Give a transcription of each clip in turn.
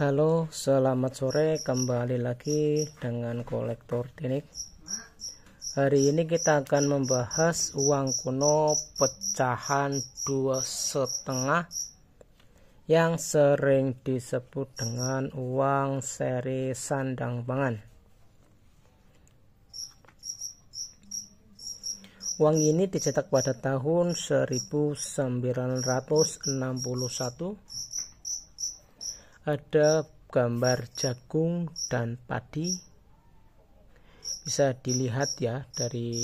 Halo, selamat sore. Kembali lagi dengan kolektor Tinik. Hari ini kita akan membahas uang kuno pecahan dua setengah yang sering disebut dengan uang seri sandang pangan. Uang ini dicetak pada tahun 1961 ada gambar jagung dan padi bisa dilihat ya dari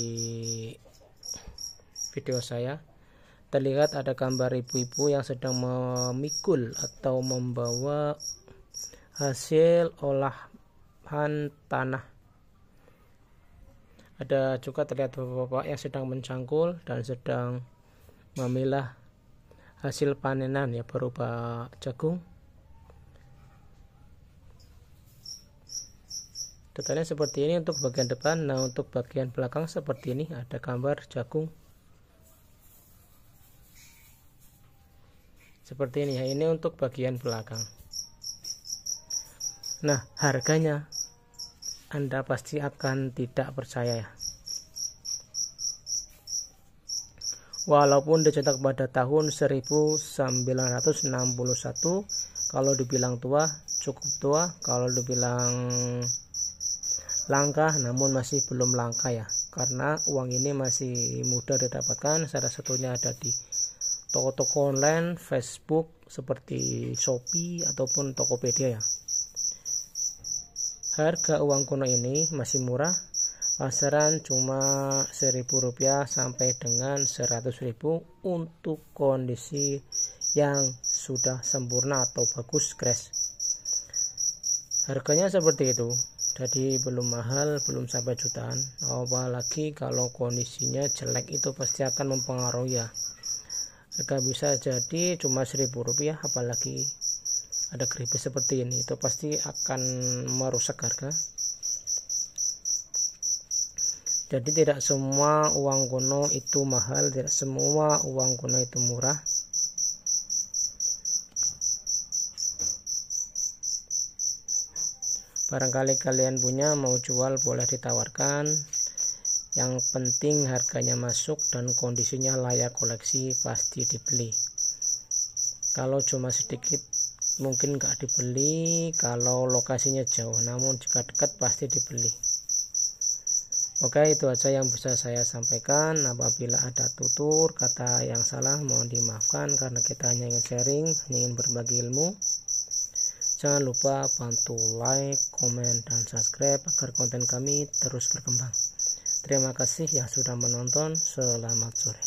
video saya terlihat ada gambar ibu-ibu yang sedang memikul atau membawa hasil olahan tanah ada juga terlihat bapak-bapak yang sedang mencangkul dan sedang memilah hasil panenan ya berupa jagung detailnya seperti ini untuk bagian depan nah untuk bagian belakang seperti ini ada gambar jagung seperti ini ya ini untuk bagian belakang nah harganya anda pasti akan tidak percaya ya walaupun dicetak pada tahun 1961 kalau dibilang tua cukup tua kalau dibilang langkah namun masih belum langka ya karena uang ini masih mudah didapatkan salah satunya ada di toko-toko online Facebook seperti Shopee ataupun Tokopedia ya harga uang kuno ini masih murah pasaran cuma rp rupiah sampai dengan rp ribu untuk kondisi yang sudah sempurna atau bagus crash harganya seperti itu jadi belum mahal belum sampai jutaan apalagi kalau kondisinya jelek itu pasti akan mempengaruhi ya harga bisa jadi cuma seribu rupiah apalagi ada keripik seperti ini itu pasti akan merusak harga jadi tidak semua uang kuno itu mahal tidak semua uang kuno itu murah barangkali kalian punya mau jual boleh ditawarkan yang penting harganya masuk dan kondisinya layak koleksi pasti dibeli kalau cuma sedikit mungkin nggak dibeli kalau lokasinya jauh namun jika dekat pasti dibeli Oke itu aja yang bisa saya sampaikan apabila ada tutur kata yang salah mohon dimaafkan karena kita hanya ingin sharing ingin berbagi ilmu Jangan lupa bantu like, komen, dan subscribe agar konten kami terus berkembang. Terima kasih yang sudah menonton. Selamat sore.